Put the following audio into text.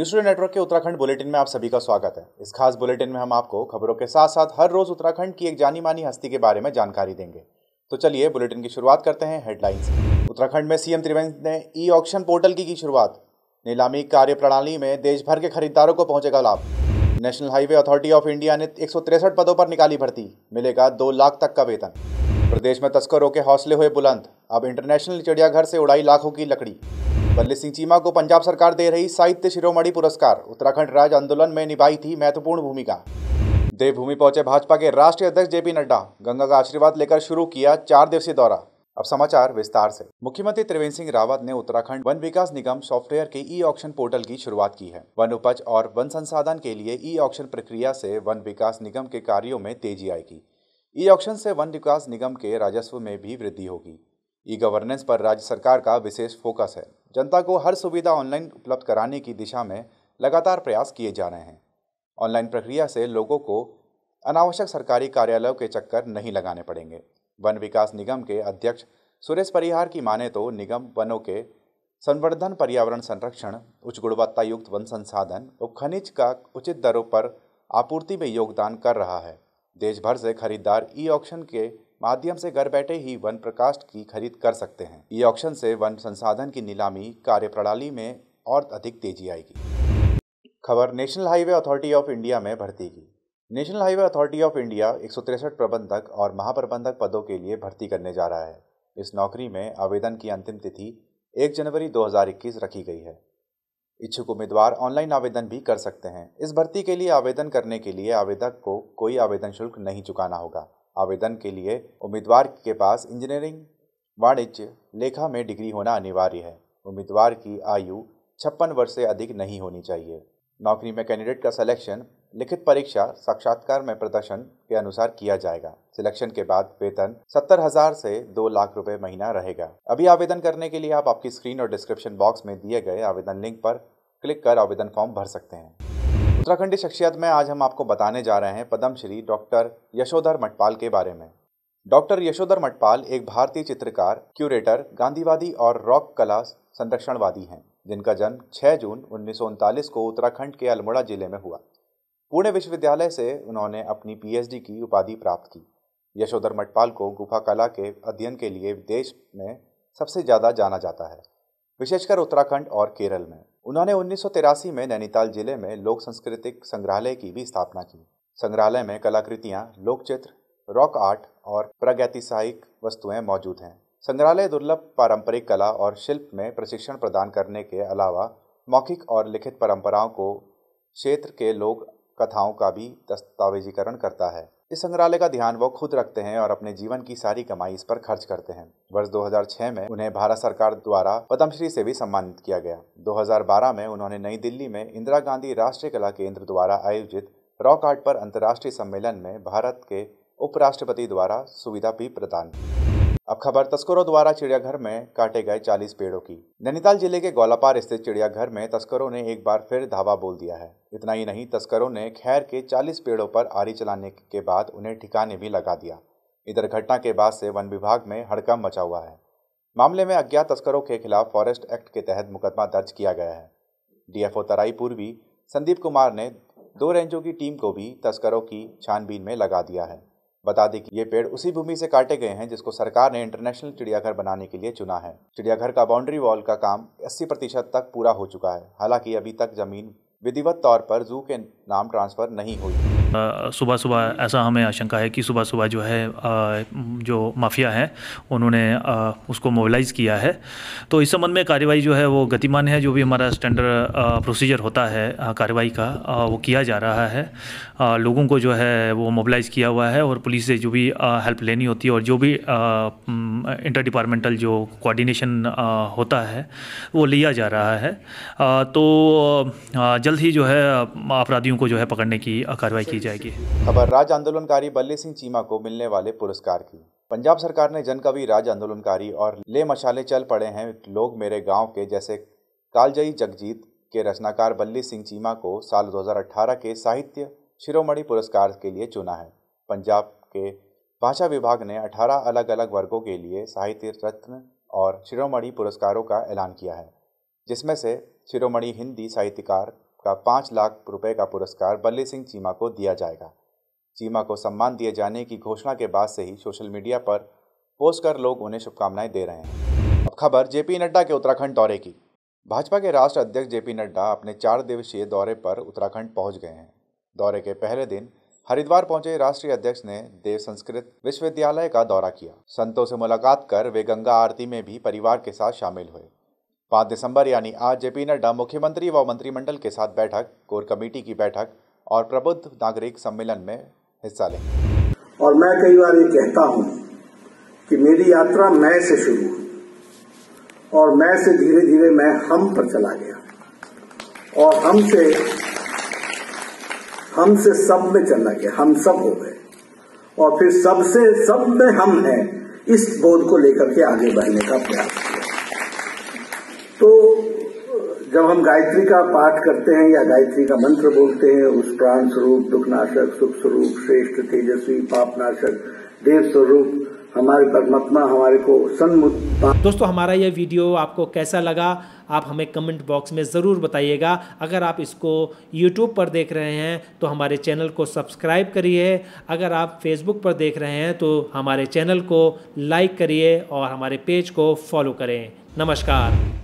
news network के Uttarakhand bulletin में आप सभी का स्वागत है इस खास बुलेटिन में हम आपको खबरों के साथ साथ हर रोज उत्तराखंड की एक जानी मानी हस्ती के बारे में जानकारी देंगे तो चलिए बुलेटिन की शुरुआत करते हैं हेडलाइंस उत्तराखंड में सीएम त्रिवेंद्र ने ई ऑक्शन पोर्टल की की शुरुआत नीलामी कार्य प्रणाली में देश भर के खरीदारों को पहुंचेगा लाभ national highway authority of India ने एक पदों पर निकाली भर्ती मिलेगा दो लाख तक का वेतन प्रदेश में तस्करों के हौसले हुए बुलंद अब इंटरनेशनल चिड़ियाघर से उड़ाई लाखों की लकड़ी बल्ले सिंह चीमा को पंजाब सरकार दे रही साहित्य शिरोमणि पुरस्कार उत्तराखंड राज्य आंदोलन में निभाई थी महत्वपूर्ण भूमिका देवभूमि पहुंचे भाजपा के राष्ट्रीय अध्यक्ष जेपी नड्डा गंगा का आशीर्वाद लेकर शुरू किया चार दिवसीय दौरा अब समाचार विस्तार से मुख्यमंत्री त्रिवेंद्र सिंह रावत ने उत्तराखंड वन विकास निगम सॉफ्टवेयर के ई ऑक्शन पोर्टल की शुरुआत की है वन उपज और वन संसाधन के लिए ई ऑक्शन प्रक्रिया से वन विकास निगम के कार्यों में तेजी आएगी ई ऑक्शन से वन विकास निगम के राजस्व में भी वृद्धि होगी ई गवर्नेंस पर राज्य सरकार का विशेष फोकस है जनता को हर सुविधा ऑनलाइन उपलब्ध कराने की दिशा में लगातार प्रयास किए जा रहे हैं ऑनलाइन प्रक्रिया से लोगों को अनावश्यक सरकारी कार्यालयों के चक्कर नहीं लगाने पड़ेंगे वन विकास निगम के अध्यक्ष सुरेश परिहार की माने तो निगम वनों के संवर्धन पर्यावरण संरक्षण उच्च गुणवत्ता युक्त वन संसाधन और खनिज का उचित दरों पर आपूर्ति में योगदान कर रहा है देश भर से खरीदार ई ऑक्शन के माध्यम से घर बैठे ही वन प्रकाश की खरीद कर सकते हैं ई ऑप्शन से वन संसाधन की नीलामी प्रणाली में और अधिक तेजी आएगी खबर national highway authority of India में भर्ती की national highway authority of India एक प्रबंधक और महाप्रबंधक पदों के लिए भर्ती करने जा रहा है इस नौकरी में आवेदन की अंतिम तिथि एक जनवरी 2021 रखी गई है इच्छुक उम्मीदवार ऑनलाइन आवेदन भी कर सकते हैं इस भर्ती के लिए आवेदन करने के लिए आवेदक को कोई आवेदन शुल्क नहीं चुकाना होगा आवेदन के लिए उम्मीदवार के पास इंजीनियरिंग वाणिज्य लेखा में डिग्री होना अनिवार्य है उम्मीदवार की आयु छप्पन वर्ष से अधिक नहीं होनी चाहिए नौकरी में कैंडिडेट का सिलेक्शन लिखित परीक्षा साक्षात्कार में प्रदर्शन के अनुसार किया जाएगा सिलेक्शन के बाद वेतन सत्तर हजार से दो लाख रुपए महीना रहेगा अभी आवेदन करने के लिए आप आपकी स्क्रीन और डिस्क्रिप्शन बॉक्स में दिए गए आवेदन लिंक पर क्लिक कर आवेदन फॉर्म भर सकते हैं उत्तराखंडी शख्सियत में आज हम आपको बताने जा रहे हैं पद्मश्री डॉक्टर यशोधर मटपाल के बारे में डॉक्टर यशोधर मटपाल एक भारतीय चित्रकार क्यूरेटर गांधीवादी और रॉक कला संरक्षणवादी हैं जिनका जन्म 6 जून उन्नीस को उत्तराखंड के अल्मोड़ा जिले में हुआ पुणे विश्वविद्यालय से उन्होंने अपनी पीएचडी की उपाधि प्राप्त की यशोधर मटपाल को गुफा कला के अध्ययन के लिए देश में सबसे ज़्यादा जाना जाता है विशेषकर उत्तराखंड और केरल में उन्होंने उन्नीस में नैनीताल जिले में लोक सांस्कृतिक संग्रहालय की भी स्थापना की संग्रहालय में कलाकृतियाँ लोकचित्र रॉक आर्ट और प्रगतिशाहिक वस्तुएं मौजूद हैं संग्रहालय दुर्लभ पारंपरिक कला और शिल्प में प्रशिक्षण प्रदान करने के अलावा मौखिक और लिखित परंपराओं को क्षेत्र के लोक कथाओं का भी दस्तावेजीकरण करता है इस संग्रहालय का ध्यान वो खुद रखते हैं और अपने जीवन की सारी कमाई इस पर खर्च करते हैं वर्ष 2006 में उन्हें भारत सरकार द्वारा पद्मश्री से भी सम्मानित किया गया 2012 में उन्होंने नई दिल्ली में इंदिरा गांधी राष्ट्रीय कला केंद्र द्वारा आयोजित रॉक आर्ट पर अंतर्राष्ट्रीय सम्मेलन में भारत के उपराष्ट्रपति द्वारा सुविधा भी प्रदान की अब खबर तस्करों द्वारा चिड़ियाघर में काटे गए 40 पेड़ों की नैनीताल जिले के गोलापार स्थित चिड़ियाघर में तस्करों ने एक बार फिर धावा बोल दिया है इतना ही नहीं तस्करों ने खैर के 40 पेड़ों पर आरी चलाने के बाद उन्हें ठिकाने भी लगा दिया इधर घटना के बाद से वन विभाग में हड़कम मचा हुआ है मामले में अज्ञात तस्करों के खिलाफ फॉरेस्ट एक्ट के तहत मुकदमा दर्ज किया गया है डीएफओ तराई पूर्वी संदीप कुमार ने दो रेंजों की टीम को भी तस्करों की छानबीन में लगा दिया है बता दी कि ये पेड़ उसी भूमि से काटे गए हैं जिसको सरकार ने इंटरनेशनल चिड़ियाघर बनाने के लिए चुना है चिड़ियाघर का बाउंड्री वॉल का काम 80 प्रतिशत तक पूरा हो चुका है हालांकि अभी तक जमीन विधिवत तौर पर जू के नाम ट्रांसफर नहीं हुई सुबह सुबह ऐसा हमें आशंका है कि सुबह सुबह जो है जो माफिया है उन्होंने उसको मोबिलाइज़ किया है तो इस संबंध में कार्रवाई जो है वो गतिमान है जो भी हमारा स्टैंडर्ड प्रोसीजर होता है कार्रवाई का वो किया जा रहा है लोगों को जो है वो मोबिलाइज़ किया हुआ है और पुलिस से जो भी हेल्प लेनी होती है और जो भी इंटर डिपार्टमेंटल जो कोऑर्डिनेशन होता है वो लिया जा रहा है तो जल्द ही जो है अपराधियों को जो है पकड़ने की कार्रवाई की दी जाएगी खबर राज्य आंदोलनकारी बल्ले सिंह चीमा को मिलने वाले पुरस्कार की पंजाब सरकार ने जनकवि राज आंदोलनकारी और ले मशाले चल पड़े हैं लोग मेरे गांव के जैसे कालजई जगजीत के रचनाकार बल्ली सिंह चीमा को साल 2018 के साहित्य शिरोमणि पुरस्कार के लिए चुना है पंजाब के भाषा विभाग ने 18 अलग अलग वर्गों के लिए साहित्य रत्न और शिरोमणि पुरस्कारों का ऐलान किया है जिसमें से शिरोमणि हिंदी साहित्यकार का पाँच लाख रुपए का पुरस्कार बल्ले सिंह चीमा को दिया जाएगा चीमा को सम्मान दिए जाने की घोषणा के बाद से ही सोशल मीडिया पर पोस्ट कर लोग उन्हें शुभकामनाएं दे रहे हैं अब खबर जेपी नड्डा के उत्तराखंड दौरे की भाजपा के राष्ट्र अध्यक्ष जेपी नड्डा अपने चार दिवसीय दौरे पर उत्तराखंड पहुंच गए हैं दौरे के पहले दिन हरिद्वार पहुंचे राष्ट्रीय अध्यक्ष ने देव संस्कृत विश्वविद्यालय का दौरा किया संतों से मुलाकात कर वे गंगा आरती में भी परिवार के साथ शामिल हुए पाँच दिसंबर यानी आज जेपी नड्डा मुख्यमंत्री व मंत्रिमंडल के साथ बैठक कोर कमेटी की बैठक और प्रबुद्ध नागरिक सम्मेलन में हिस्सा लेंगे और मैं कई बार ये कहता हूँ कि मेरी यात्रा मैं से शुरू हुई और मैं से धीरे धीरे मैं हम पर चला गया और हमसे हमसे सब में चलना गया हम सब हो गए और फिर सबसे सब में हम हैं इस बोध को लेकर के आगे बढ़ने का प्रयास जब हम गायत्री का पाठ करते हैं या गायत्री का मंत्र बोलते हैं उस प्राण स्वरूप दुखनाशक सुख स्वरूप श्रेष्ठ तेजस्वी पापनाशक देव स्वरूप हमारे परमात्मा हमारे को सन्मुख दोस्तों हमारा यह वीडियो आपको कैसा लगा आप हमें कमेंट बॉक्स में ज़रूर बताइएगा अगर आप इसको यूट्यूब पर देख रहे हैं तो हमारे चैनल को सब्सक्राइब करिए अगर आप फेसबुक पर देख रहे हैं तो हमारे चैनल को लाइक करिए और हमारे पेज को फॉलो करें नमस्कार